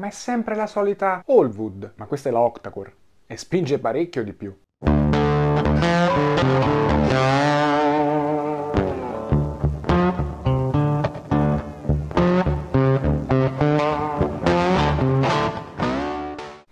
ma è sempre la solita Allwood, ma questa è la Octacore, e spinge parecchio di più.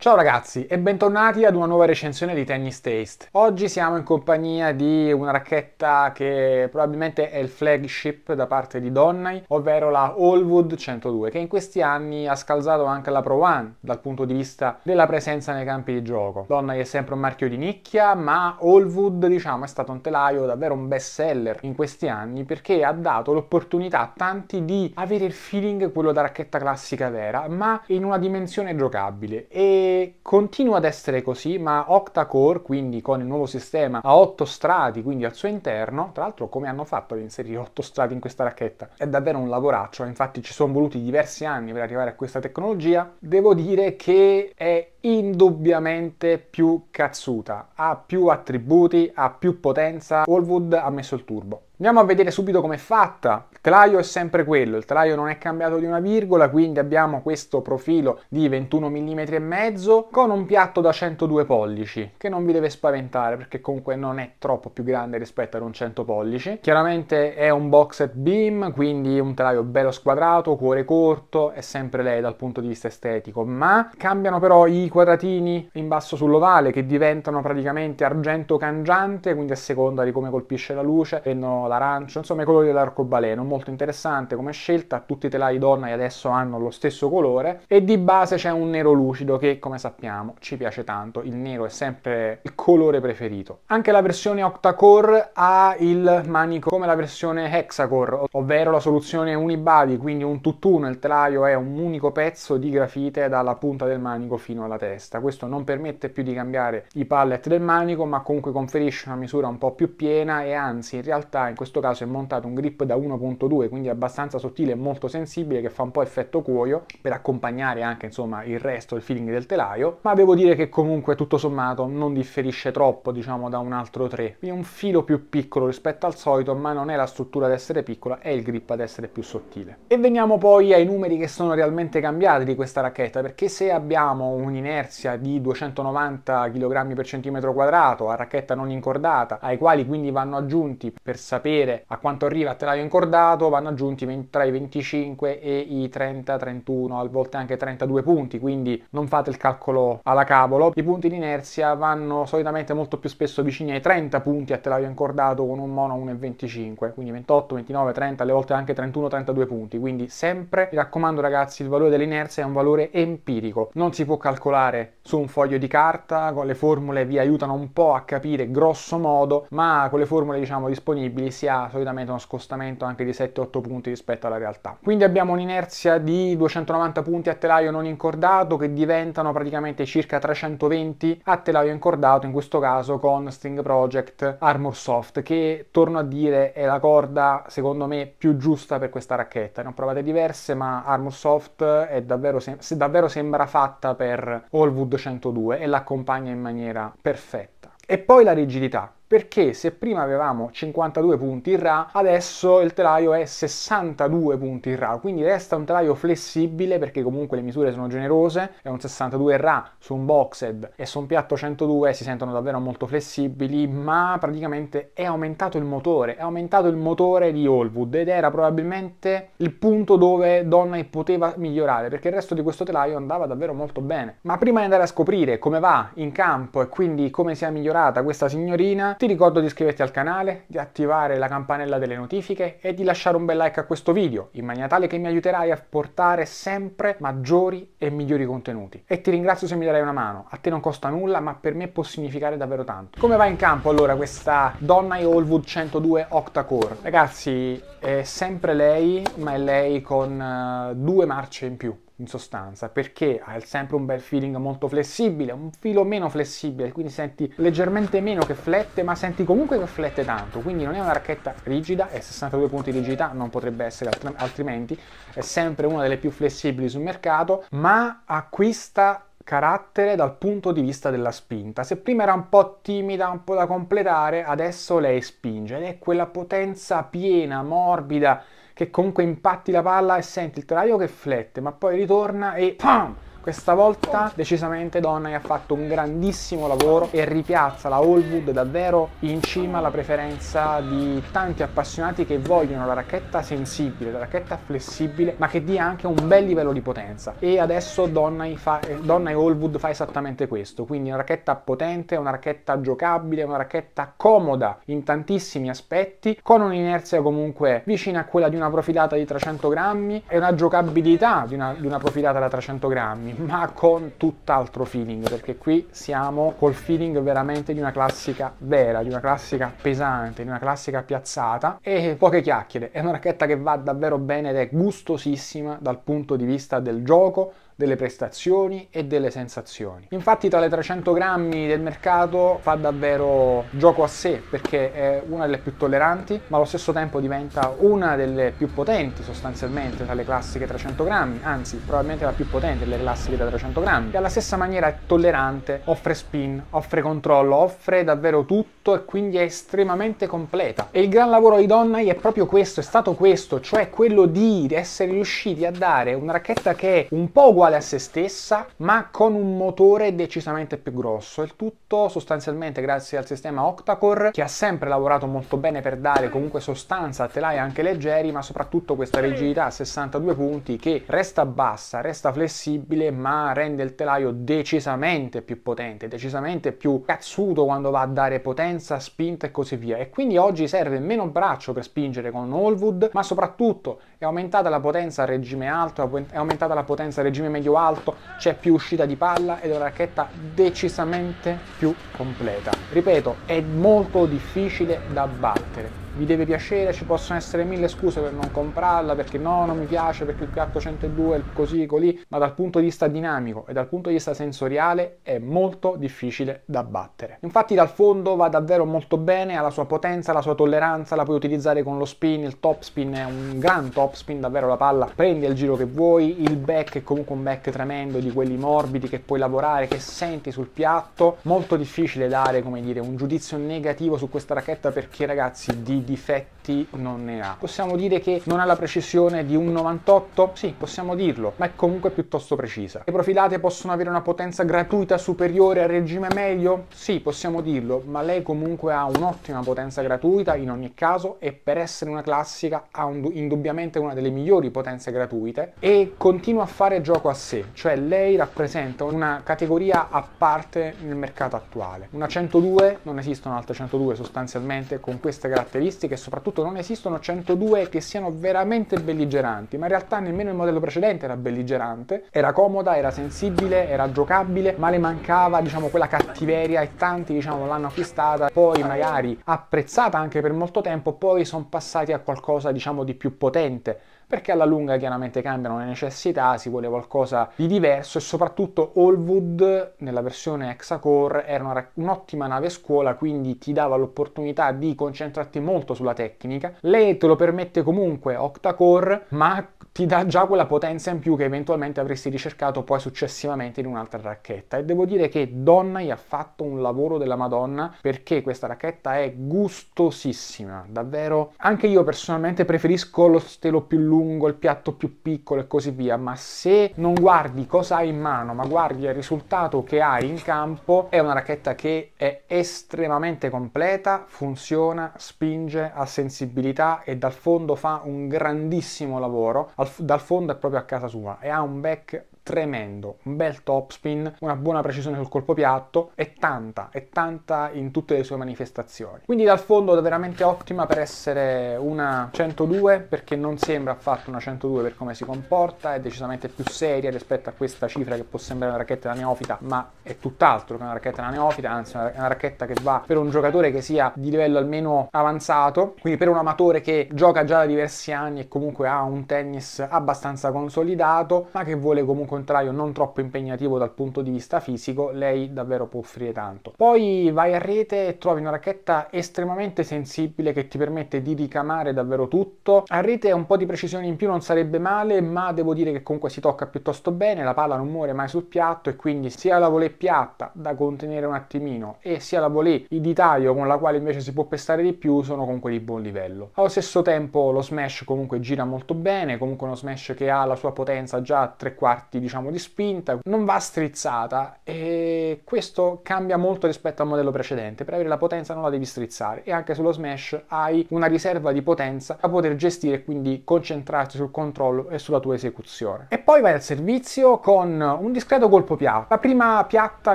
Ciao ragazzi e bentornati ad una nuova recensione di Tennis Taste. Oggi siamo in compagnia di una racchetta che probabilmente è il flagship da parte di Donnay, ovvero la Allwood 102, che in questi anni ha scalzato anche la Pro One dal punto di vista della presenza nei campi di gioco. Donnay è sempre un marchio di nicchia, ma Allwood diciamo è stato un telaio davvero un best seller in questi anni perché ha dato l'opportunità a tanti di avere il feeling quello da racchetta classica vera, ma in una dimensione giocabile e continua ad essere così, ma octa-core, quindi con il nuovo sistema a 8 strati, quindi al suo interno, tra l'altro come hanno fatto ad inserire 8 strati in questa racchetta? È davvero un lavoraccio, infatti ci sono voluti diversi anni per arrivare a questa tecnologia. Devo dire che è indubbiamente più cazzuta, ha più attributi, ha più potenza, Wallwood ha messo il turbo. Andiamo a vedere subito com'è fatta. Il telaio è sempre quello, il telaio non è cambiato di una virgola, quindi abbiamo questo profilo di 21 mm e mezzo con un piatto da 102 pollici, che non vi deve spaventare perché comunque non è troppo più grande rispetto ad un 100 pollici. Chiaramente è un boxed beam, quindi un telaio bello squadrato, cuore corto, è sempre lei dal punto di vista estetico, ma cambiano però i quadratini in basso sull'ovale che diventano praticamente argento cangiante, quindi a seconda di come colpisce la luce prendono l'arancio, insomma i colori dell'arcobaleno, molto interessante come scelta, tutti i telai donna adesso hanno lo stesso colore e di base c'è un nero lucido che come sappiamo ci piace tanto, il nero è sempre il colore preferito. Anche la versione octa-core ha il manico come la versione hexacore, ovvero la soluzione unibody, quindi un tutt'uno, il telaio è un unico pezzo di grafite dalla punta del manico fino alla testa. Questo non permette più di cambiare i pallet del manico, ma comunque conferisce una misura un po' più piena e anzi in realtà in questo caso è montato un grip da 1.2, quindi abbastanza sottile e molto sensibile che fa un po' effetto cuoio per accompagnare anche insomma il resto, il feeling del telaio, ma devo dire che comunque tutto sommato non differisce troppo diciamo da un altro 3. È un filo più piccolo rispetto al solito, ma non è la struttura ad essere piccola, è il grip ad essere più sottile. E veniamo poi ai numeri che sono realmente cambiati di questa racchetta, perché se abbiamo un'inerzia di 290 kg per centimetro quadrato a racchetta non incordata, ai quali quindi vanno aggiunti per sapere sapere a quanto arriva a telaio incordato vanno aggiunti tra i 25 e i 30, 31, a volte anche 32 punti, quindi non fate il calcolo alla cavolo. I punti di inerzia vanno solitamente molto più spesso vicini ai 30 punti a telaio incordato con un mono 1,25, quindi 28, 29, 30, alle volte anche 31, 32 punti, quindi sempre, mi raccomando ragazzi, il valore dell'inerzia è un valore empirico, non si può calcolare su un foglio di carta, con le formule vi aiutano un po' a capire grosso modo, ma con le formule diciamo disponibili si ha solitamente uno scostamento anche di 7-8 punti rispetto alla realtà. Quindi abbiamo un'inerzia di 290 punti a telaio non incordato che diventano praticamente circa 320 a telaio incordato, in questo caso con String Project Armor Soft, che torno a dire è la corda secondo me più giusta per questa racchetta. Ne ho provate diverse, ma Armor Soft è davvero, se- davvero sembra fatta per Allwood 102 e l'accompagna in maniera perfetta. E poi la rigidità perché se prima avevamo 52 punti in RA, adesso il telaio è 62 punti in RA, quindi resta un telaio flessibile perché comunque le misure sono generose, è un 62 RA su un boxed e su un piatto 102 si sentono davvero molto flessibili, ma praticamente è aumentato il motore, è aumentato il motore di Allwood ed era probabilmente il punto dove Donnai poteva migliorare, perché il resto di questo telaio andava davvero molto bene. Ma prima di andare a scoprire come va in campo e quindi come si è migliorata questa signorina, ti ricordo di iscriverti al canale, di attivare la campanella delle notifiche e di lasciare un bel like a questo video in maniera tale che mi aiuterai a portare sempre maggiori e migliori contenuti. E ti ringrazio se mi darai una mano, a te non costa nulla ma per me può significare davvero tanto. Come va in campo allora questa Donna e Allwood 102 Octa-Core? Ragazzi è sempre lei ma è lei con eh, due marce in più in sostanza, perché hai sempre un bel feeling molto flessibile, un filo meno flessibile, quindi senti leggermente meno che flette, ma senti comunque che flette tanto, quindi non è una racchetta rigida, è 62 punti di rigidità, non potrebbe essere altr- altrimenti, è sempre una delle più flessibili sul mercato, ma acquista carattere dal punto di vista della spinta. Se prima era un po' timida, un po' da completare, adesso lei spinge ed è quella potenza piena, morbida, che comunque impatti la palla e senti il telaio che flette, ma poi ritorna e... Pam! Questa volta decisamente Donna ha fatto un grandissimo lavoro e ripiazza la Allwood davvero in cima alla preferenza di tanti appassionati che vogliono la racchetta sensibile, la racchetta flessibile, ma che dia anche un bel livello di potenza. E adesso Donna, e Allwood fa esattamente questo, quindi una racchetta potente, una racchetta giocabile, una racchetta comoda in tantissimi aspetti, con un'inerzia comunque vicina a quella di una profilata di 300 grammi e una giocabilità di una, di una profilata da 300 grammi ma con tutt'altro feeling, perché qui siamo col feeling veramente di una classica vera, di una classica pesante, di una classica piazzata e poche chiacchiere. È una racchetta che va davvero bene ed è gustosissima dal punto di vista del gioco, delle prestazioni e delle sensazioni. Infatti tra le 300 grammi del mercato fa davvero gioco a sé perché è una delle più tolleranti ma allo stesso tempo diventa una delle più potenti sostanzialmente tra le classiche 300 grammi, anzi probabilmente la più potente delle classiche da 300 grammi e alla stessa maniera è tollerante, offre spin, offre controllo, offre davvero tutto e quindi è estremamente completa. E il gran lavoro di Donnai è proprio questo, è stato questo, cioè quello di essere riusciti a dare una racchetta che è un po' uguale uguale a se stessa, ma con un motore decisamente più grosso. Il tutto sostanzialmente grazie al sistema Octacore che ha sempre lavorato molto bene per dare comunque sostanza a telai anche leggeri, ma soprattutto questa rigidità a 62 punti che resta bassa, resta flessibile, ma rende il telaio decisamente più potente, decisamente più cazzuto quando va a dare potenza, spinta e così via. E quindi oggi serve meno braccio per spingere con Allwood, ma soprattutto è aumentata la potenza a regime alto, è aumentata la potenza a regime medio alto, c'è più uscita di palla ed è una racchetta decisamente più completa. Ripeto, è molto difficile da battere vi deve piacere, ci possono essere mille scuse per non comprarla, perché no, non mi piace, perché il piatto 102 è così, così, ma dal punto di vista dinamico e dal punto di vista sensoriale è molto difficile da battere. Infatti dal fondo va davvero molto bene, ha la sua potenza, la sua tolleranza, la puoi utilizzare con lo spin, il top spin è un gran top spin, davvero la palla prende il giro che vuoi, il back è comunque un back tremendo di quelli morbidi che puoi lavorare, che senti sul piatto, molto difficile dare, come dire, un giudizio negativo su questa racchetta perché ragazzi di difetti non ne ha. Possiamo dire che non ha la precisione di un 98? Sì, possiamo dirlo, ma è comunque piuttosto precisa. Le profilate possono avere una potenza gratuita superiore al regime medio? Sì, possiamo dirlo, ma lei comunque ha un'ottima potenza gratuita in ogni caso e per essere una classica ha un, indubbiamente una delle migliori potenze gratuite e continua a fare gioco a sé, cioè lei rappresenta una categoria a parte nel mercato attuale. Una 102, non esistono altre 102 sostanzialmente con queste caratteristiche protagonisti che soprattutto non esistono 102 che siano veramente belligeranti, ma in realtà nemmeno il modello precedente era belligerante, era comoda, era sensibile, era giocabile, ma le mancava diciamo quella cattiveria e tanti diciamo l'hanno acquistata, poi magari apprezzata anche per molto tempo, poi sono passati a qualcosa diciamo di più potente perché alla lunga chiaramente cambiano le necessità, si vuole qualcosa di diverso e soprattutto Allwood nella versione Hexacore era un'ottima nave scuola, quindi ti dava l'opportunità di concentrarti molto sulla tecnica. Lei te lo permette comunque Octacore, ma ti dà già quella potenza in più che eventualmente avresti ricercato poi successivamente in un'altra racchetta. E devo dire che Donnai ha fatto un lavoro della Madonna perché questa racchetta è gustosissima, davvero. Anche io personalmente preferisco lo stelo più lungo lungo, il piatto più piccolo e così via, ma se non guardi cosa hai in mano, ma guardi il risultato che hai in campo, è una racchetta che è estremamente completa, funziona, spinge, ha sensibilità e dal fondo fa un grandissimo lavoro, dal fondo è proprio a casa sua e ha un back tremendo, un bel topspin, una buona precisione sul colpo piatto e tanta, e tanta in tutte le sue manifestazioni. Quindi dal fondo veramente ottima per essere una 102 perché non sembra affatto una 102 per come si comporta, è decisamente più seria rispetto a questa cifra che può sembrare una racchetta da neofita, ma è tutt'altro che una racchetta da neofita, anzi è una racchetta che va per un giocatore che sia di livello almeno avanzato, quindi per un amatore che gioca già da diversi anni e comunque ha un tennis abbastanza consolidato, ma che vuole comunque contrario non troppo impegnativo dal punto di vista fisico, lei davvero può offrire tanto. Poi vai a rete e trovi una racchetta estremamente sensibile che ti permette di ricamare davvero tutto. A rete un po' di precisione in più non sarebbe male, ma devo dire che comunque si tocca piuttosto bene, la palla non muore mai sul piatto e quindi sia la volée piatta da contenere un attimino e sia la volée di taglio con la quale invece si può pestare di più sono comunque di buon livello. Allo stesso tempo lo smash comunque gira molto bene, comunque uno smash che ha la sua potenza già a tre quarti di diciamo di spinta, non va strizzata e questo cambia molto rispetto al modello precedente. Per avere la potenza non la devi strizzare e anche sullo smash hai una riserva di potenza da poter gestire e quindi concentrarti sul controllo e sulla tua esecuzione. E poi vai al servizio con un discreto colpo piatto. La prima piatta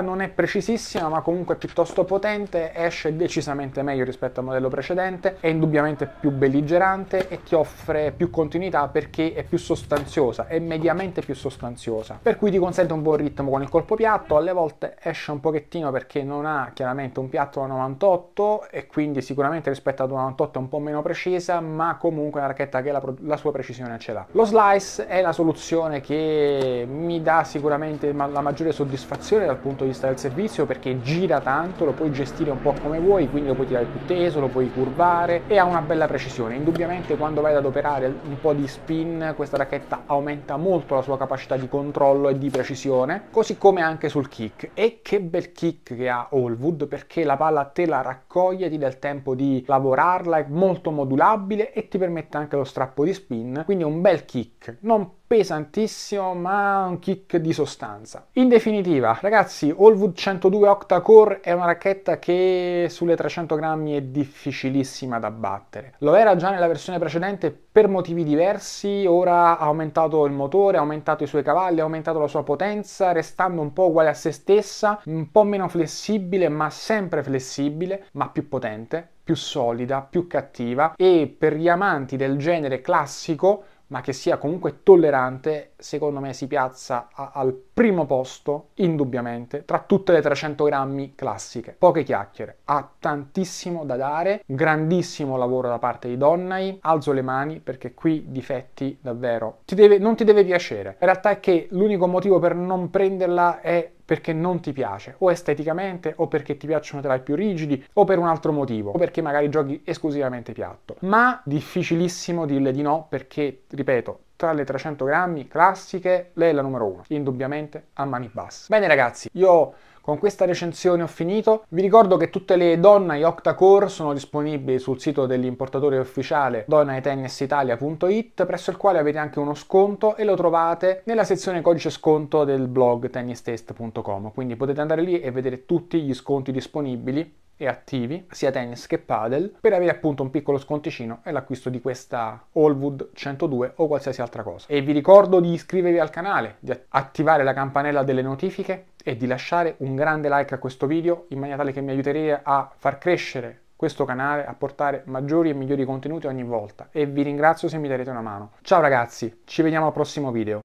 non è precisissima ma comunque è piuttosto potente, esce decisamente meglio rispetto al modello precedente, è indubbiamente più belligerante e ti offre più continuità perché è più sostanziosa, è mediamente più sostanziosa cosa, per cui ti consente un buon ritmo con il colpo piatto, alle volte esce un pochettino perché non ha chiaramente un piatto da 98 e quindi sicuramente rispetto ad un 98 è un po' meno precisa, ma comunque è una racchetta che la, la sua precisione ce l'ha. Lo slice è la soluzione che mi dà sicuramente la maggiore soddisfazione dal punto di vista del servizio perché gira tanto, lo puoi gestire un po' come vuoi, quindi lo puoi tirare più teso, lo puoi curvare e ha una bella precisione. Indubbiamente quando vai ad operare un po' di spin questa racchetta aumenta molto la sua capacità di controllo controllo e di precisione, così come anche sul kick. E che bel kick che ha Allwood perché la palla te la raccoglie, ti dà il tempo di lavorarla, è molto modulabile e ti permette anche lo strappo di spin, quindi è un bel kick, non pesantissimo ma un kick di sostanza. In definitiva ragazzi Allwood 102 Octa Core è una racchetta che sulle 300 grammi è difficilissima da battere. Lo era già nella versione precedente per motivi diversi, ora ha aumentato il motore, ha aumentato i suoi cavalli, ha aumentato la sua potenza, restando un po' uguale a se stessa, un po' meno flessibile ma sempre flessibile, ma più potente più solida, più cattiva e per gli amanti del genere classico ma che sia comunque tollerante, secondo me si piazza a, al primo posto, indubbiamente, tra tutte le 300 grammi classiche. Poche chiacchiere, ha tantissimo da dare, grandissimo lavoro da parte di Donnai, alzo le mani perché qui difetti davvero. Ti deve, non ti deve piacere. In realtà è che l'unico motivo per non prenderla è perché non ti piace, o esteticamente, o perché ti piacciono telai più rigidi, o per un altro motivo, o perché magari giochi esclusivamente piatto. Ma difficilissimo dirle di no perché, ripeto, tra le 300 grammi classiche, lei è la numero uno, indubbiamente a mani basse. Bene ragazzi, io con questa recensione ho finito, vi ricordo che tutte le Donnai Octacore sono disponibili sul sito dell'importatore ufficiale donnaitennisitalia.it presso il quale avete anche uno sconto e lo trovate nella sezione codice sconto del blog tennistest.com quindi potete andare lì e vedere tutti gli sconti disponibili e attivi, sia tennis che padel, per avere appunto un piccolo sconticino e l'acquisto di questa Allwood 102 o qualsiasi altra cosa. E vi ricordo di iscrivervi al canale, di attivare la campanella delle notifiche e di lasciare un grande like a questo video in maniera tale che mi aiuterete a far crescere questo canale a portare maggiori e migliori contenuti ogni volta e vi ringrazio se mi darete una mano. Ciao ragazzi, ci vediamo al prossimo video.